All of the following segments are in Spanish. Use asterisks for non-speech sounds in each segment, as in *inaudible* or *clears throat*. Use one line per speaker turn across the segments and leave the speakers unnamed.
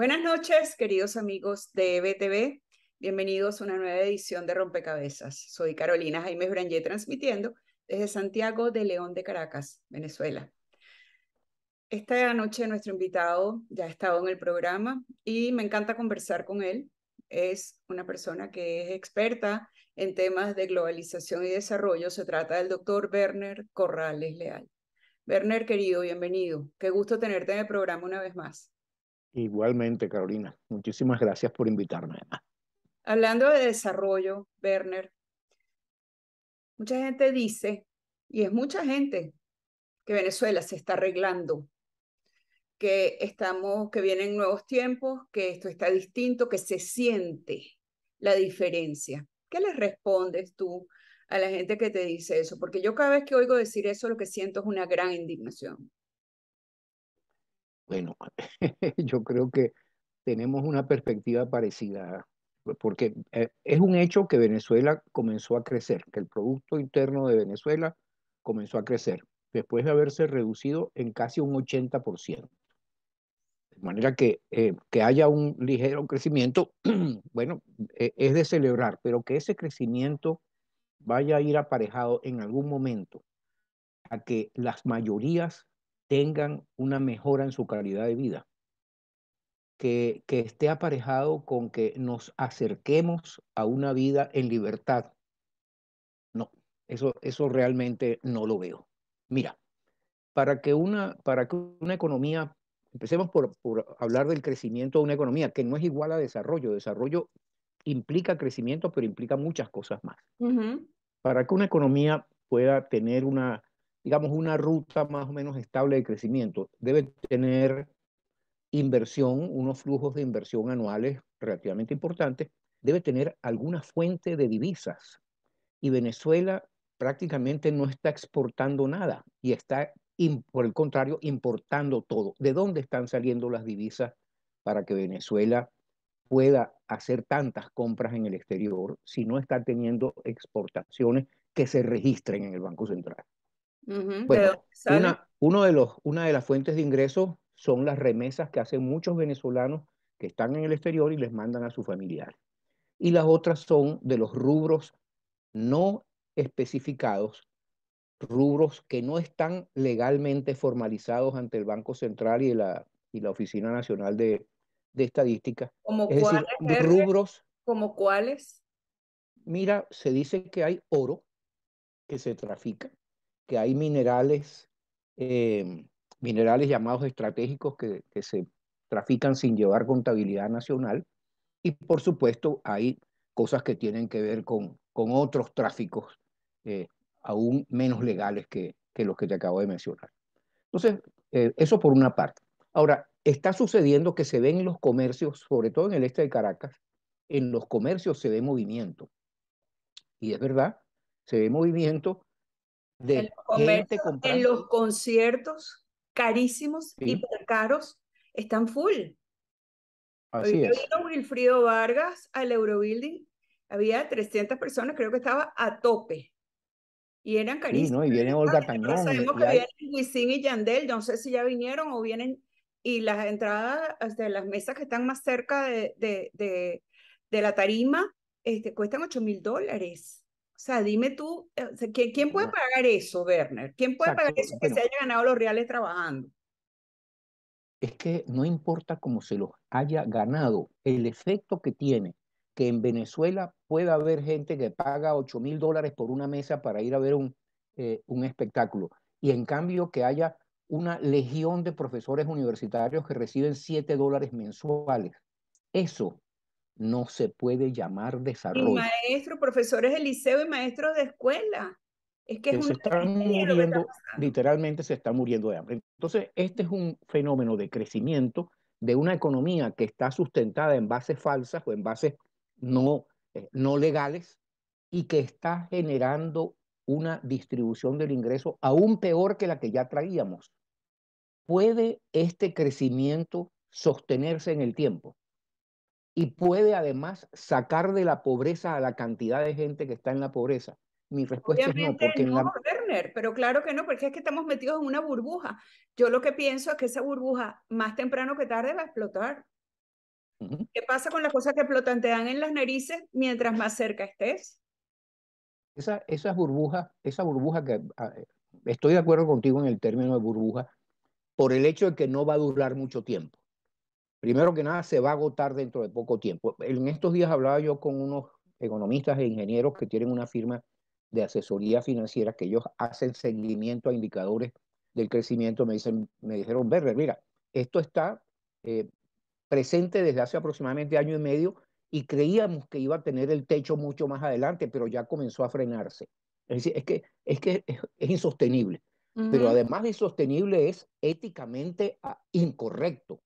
Buenas noches, queridos amigos de BTV. Bienvenidos a una nueva edición de Rompecabezas. Soy Carolina Jaime Brangé, transmitiendo desde Santiago de León de Caracas, Venezuela. Esta noche nuestro invitado ya ha estado en el programa y me encanta conversar con él. Es una persona que es experta en temas de globalización y desarrollo. Se trata del doctor Werner Corrales Leal. Werner, querido, bienvenido. Qué gusto tenerte en el programa una vez más.
Igualmente, Carolina. Muchísimas gracias por invitarme.
Hablando de desarrollo, Werner, mucha gente dice, y es mucha gente, que Venezuela se está arreglando, que estamos, que vienen nuevos tiempos, que esto está distinto, que se siente la diferencia. ¿Qué les respondes tú a la gente que te dice eso? Porque yo cada vez que oigo decir eso, lo que siento es una gran indignación.
Bueno, *laughs* yo creo que tenemos una perspectiva parecida, ¿eh? porque eh, es un hecho que Venezuela comenzó a crecer, que el Producto Interno de Venezuela comenzó a crecer, después de haberse reducido en casi un 80%. De manera que, eh, que haya un ligero crecimiento, *clears throat* bueno, e-, es de celebrar, pero que ese crecimiento vaya a ir aparejado en algún momento a que las mayorías tengan una mejora en su calidad de vida, que, que esté aparejado con que nos acerquemos a una vida en libertad. No, eso, eso realmente no lo veo. Mira, para que una, para que una economía, empecemos por, hablar del crecimiento de una economía, que no es igual a desarrollo, desarrollo implica crecimiento, pero implica muchas cosas más. Para que una economía pueda tener una, digamos, una ruta más o menos estable de crecimiento. Debe tener inversión, unos flujos de inversión anuales relativamente importantes, debe tener alguna fuente de divisas. Y Venezuela prácticamente no está exportando nada y está, por el contrario, importando todo. ¿De dónde están saliendo las divisas para que Venezuela pueda hacer tantas compras en el exterior si no está teniendo exportaciones que se registren en el Banco Central?
bueno,
una, de los, una de las fuentes de ingresos son las remesas que hacen muchos venezolanos que están en el exterior y les mandan a su familiar Y las otras son de los rubros no especificados, rubros que no están legalmente formalizados ante el Banco Central y la, y la Oficina Nacional de, de Estadística.
¿Como cuáles? rubros. ¿Como cuáles?
Mira, se dice que hay oro que se trafica, que hay minerales, em, minerales llamados estratégicos que, se trafican sin llevar contabilidad nacional y por supuesto hay cosas que tienen que ver con, otros tráficos eh, aún menos legales que, los que te acabo de mencionar. Entonces, eh, eso por una parte. Ahora, está sucediendo que se ven en los comercios, sobre todo en el este de Caracas, en los comercios se ve movimiento. Y es verdad, se ve movimiento de en los,
conciertos carísimos, y caros están full. Así Hoy es. vino Wilfrido Vargas al Eurobuilding, había 300 personas, creo que estaba a tope. Y eran carísimos. Sí, ¿no? Y vienen Olga Sabemos que vienen y Yandel, no sé si ya vinieron o vienen. Y las entradas de este, las mesas que están más cerca de, de, de, de la tarima este, cuestan 8 mil dólares. O sea, dime tú, eh, ¿quién puede pagar eso, Werner? ¿Quién puede pagar eso que se haya ganado los reales trabajando?
Es que no importa cómo se los haya ganado, el efecto que tiene que en Venezuela pueda haber gente que paga 8 mil dólares por una mesa para ir a ver un, eh, un espectáculo y en cambio que haya una legión de profesores universitarios que reciben 7 dólares mensuales. Eso no se puede llamar desarrollo. Y
maestros, profesores de liceo y maestros de escuela. Es que, es se
están muriendo, literalmente se está muriendo de hambre. Entonces, este es un fenómeno de crecimiento de una economía que está sustentada en bases falsas o en bases no, eh, no legales y que está generando una distribución del ingreso aún peor que la que ya traíamos. ¿Puede este crecimiento sostenerse en el tiempo? y puede además sacar de la pobreza a la cantidad de gente que está en la pobreza? Mi respuesta es no, porque no,
Werner, pero claro que no, porque es que estamos metidos en una burbuja. Yo lo que pienso es que esa burbuja, más temprano que tarde, va a explotar. ¿Qué pasa con las cosas que explotan? Te dan en las narices mientras más cerca estés.
Esa, esas esa burbuja que ah, estoy de acuerdo contigo en el término de burbuja, por el hecho de que no va a durar mucho tiempo primero que nada, se va a agotar dentro de poco tiempo. En estos días hablaba yo con unos economistas e ingenieros que tienen una firma de asesoría financiera que ellos hacen seguimiento a indicadores del crecimiento. Me, dicen, me dijeron, Berber, mira, esto está eh, presente desde hace aproximadamente año y medio y creíamos que iba a tener el techo mucho más adelante, pero ya comenzó a frenarse. Es decir, es que es, que es, insostenible. Pero además de insostenible es éticamente ah, incorrecto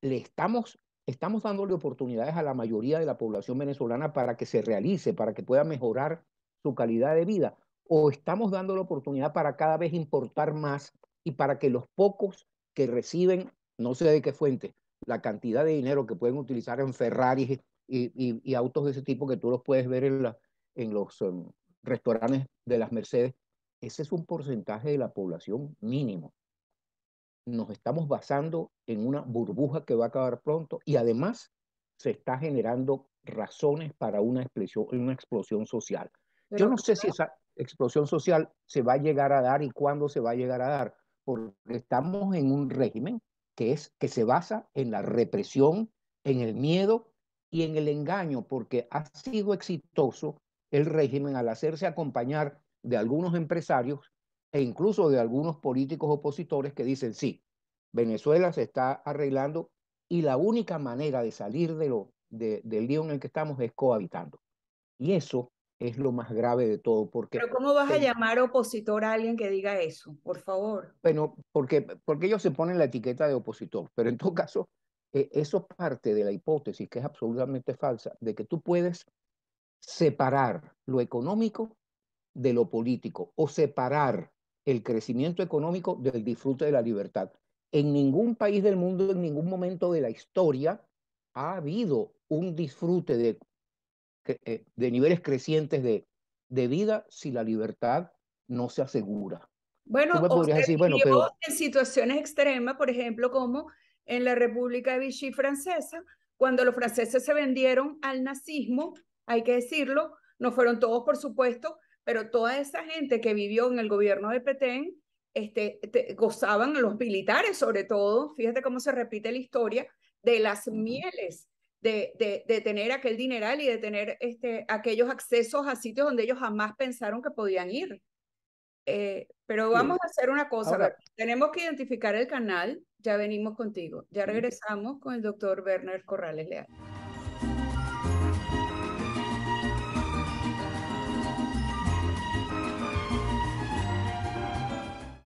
le estamos, estamos dándole oportunidades a la mayoría de la población venezolana para que se realice, para que pueda mejorar su calidad de vida, o estamos dando la oportunidad para cada vez importar más y para que los pocos que reciben, no sé de qué fuente, la cantidad de dinero que pueden utilizar en ferrari y, autos de ese tipo que tú los puedes ver en, en los em, restaurantes de las Mercedes, ese es un porcentaje de la población mínimo nos estamos basando en una burbuja que va a acabar pronto y además se está generando razones para una explosión, una explosión social. Yo no sé si esa explosión social se va a llegar a dar y cuándo se va a llegar a dar, porque estamos en un régimen que, es, que se basa en la represión, en el miedo y en el engaño, porque ha sido exitoso el régimen al hacerse acompañar de algunos empresarios e incluso de algunos políticos opositores que dicen, sí, Venezuela se está arreglando y la única manera de salir de lo, del lío en el que estamos es cohabitando. Y eso es lo más grave de todo. Porque Pero ¿cómo
vas a llamar opositor a alguien que diga eso? Por favor.
Bueno, porque, porque ellos se ponen la etiqueta de opositor, pero en todo caso, e, eso parte de la hipótesis que es absolutamente falsa, de que tú puedes separar lo económico de lo político o separar el crecimiento económico del disfrute de la libertad. En ningún país del mundo, en ningún momento de la historia, ha habido un disfrute de, eh, de niveles crecientes de, vida si la libertad no se asegura.
Bueno, en situaciones extremas, por ejemplo, como en la República de Vichy francesa, cuando los franceses se vendieron al nazismo, hay que decirlo, no fueron todos, por supuesto, pero toda esa gente que vivió en el gobierno de Petén este, gozaban los militares sobre todo, fíjate cómo se repite la historia, de las mieles, de, de, tener aquel dineral y de tener este, aquellos accesos a sitios donde ellos jamás pensaron que podían ir. Eh, pero vamos a hacer una cosa, tenemos que identificar el canal, ya venimos contigo, ya regresamos con el doctor Werner Corrales Leal.